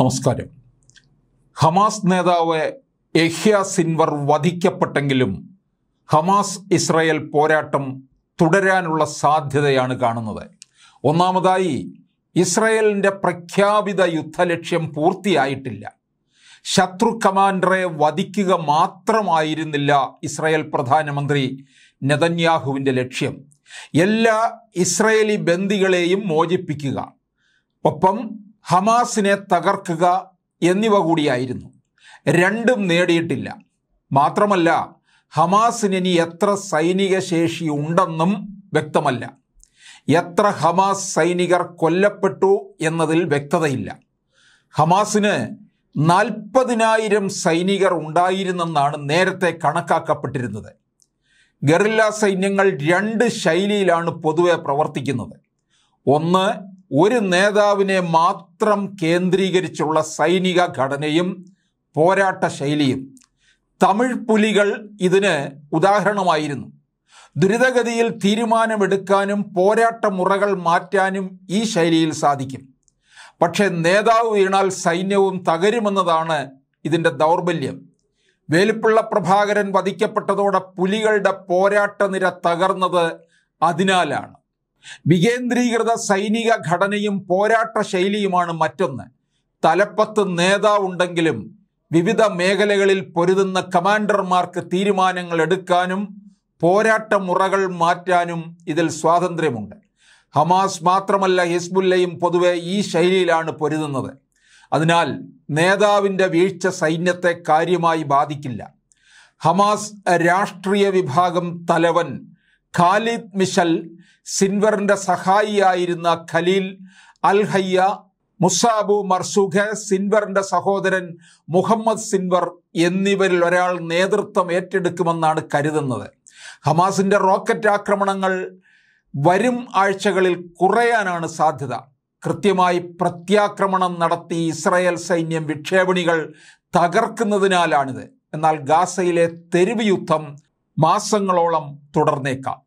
നമസ്കാരം ഹമാസ് നേതാവ് Yahya Sinwar വധിക്കപ്പെട്ടെങ്കിലും ഹമാസ് ഇസ്രയേൽ പോരാട്ടം തുടരാനുള്ള സാധ്യതയാണ് കാണുന്നത് ഒന്നാമതായി ഇസ്രയേലിൻ്റെ പ്രഖ്യാപിത യുദ്ധലക്ഷ്യം പൂർത്തിയായിട്ടില്ല ശത്രു കമാൻഡറെ വധിക്കുക മാത്രമായിരുന്നില്ല ഇസ്രയേൽ പ്രധാനമന്ത്രി നെതന്യാഹുവിൻ്റെ ലക്ഷ്യം എല്ലാ ഇസ്രയേലി ബന്ദികളെയും മോചിപ്പിക്കുക ഒപ്പം ഹമാസിനെ തകർക്കുക എന്നിവ കൂടിയായിരുന്നു രണ്ടും നേടിയിട്ടില്ല മാത്രമല്ല ഹമാസിന് ഇനി എത്ര സൈനിക ശേഷി ഉണ്ടെന്നും വ്യക്തമല്ല എത്ര ഹമാസ് സൈനികർ കൊല്ലപ്പെട്ടു എന്നതിൽ വ്യക്തതയില്ല ഹമാസിന് നാൽപ്പതിനായിരം സൈനികർ ഉണ്ടായിരുന്നെന്നാണ് നേരത്തെ കണക്കാക്കപ്പെട്ടിരുന്നത് ഗറില്ല സൈന്യങ്ങൾ രണ്ട് ശൈലിയിലാണ് പൊതുവെ പ്രവർത്തിക്കുന്നത് ഒന്ന് ഒരു നേതാവിനെ മാത്രം കേന്ദ്രീകരിച്ചുള്ള സൈനിക ഘടനയും പോരാട്ട ശൈലിയും തമിഴ് പുലികൾ ഇതിന് ഉദാഹരണമായിരുന്നു ദുരിതഗതിയിൽ തീരുമാനമെടുക്കാനും മുറകൾ മാറ്റാനും ഈ ശൈലിയിൽ സാധിക്കും പക്ഷേ നേതാവ് വീണാൽ സൈന്യവും തകരുമെന്നതാണ് ഇതിൻ്റെ ദൗർബല്യം വേലുപ്പിള്ള പ്രഭാകരൻ വധിക്കപ്പെട്ടതോടെ പുലികളുടെ പോരാട്ടനിര തകർന്നത് അതിനാലാണ് വികേന്ദ്രീകൃത സൈനിക ഘടനയും പോരാട്ട ശൈലിയുമാണ് മറ്റൊന്ന് തലപ്പത്ത് നേതാവുണ്ടെങ്കിലും വിവിധ മേഖലകളിൽ പൊരുതുന്ന കമാൻഡർമാർക്ക് തീരുമാനങ്ങൾ എടുക്കാനും പോരാട്ട മുറകൾ മാറ്റാനും ഇതിൽ സ്വാതന്ത്ര്യമുണ്ട് ഹമാസ് മാത്രമല്ല ഹിസ്ബുല്ലയും പൊതുവെ ഈ ശൈലിയിലാണ് പൊരുതുന്നത് അതിനാൽ നേതാവിൻ്റെ വീഴ്ച സൈന്യത്തെ കാര്യമായി ബാധിക്കില്ല ഹമാസ് രാഷ്ട്രീയ വിഭാഗം തലവൻ ഖാലിദ് മിഷൽ സിൻവറിന്റെ സഹായിയായിരുന്ന Khalil al Hayya Musa Abu Marzouk സിൻവറിന്റെ സഹോദരൻ മുഹമ്മദ് സിൻവർ എന്നിവരിൽ ഒരാൾ നേതൃത്വം ഏറ്റെടുക്കുമെന്നാണ് കരുതുന്നത് ഹമാസിന്റെ റോക്കറ്റ് ആക്രമണങ്ങൾ വരും ആഴ്ചകളിൽ കുറയാനാണ് സാധ്യത കൃത്യമായി പ്രത്യാക്രമണം നടത്തി ഇസ്രായേൽ സൈന്യം വിക്ഷേപണികൾ തകർക്കുന്നതിനാലാണിത് എന്നാൽ ഗാസയിലെ തെരുവ് യുദ്ധം മാസങ്ങളോളം തുടർന്നേക്കാം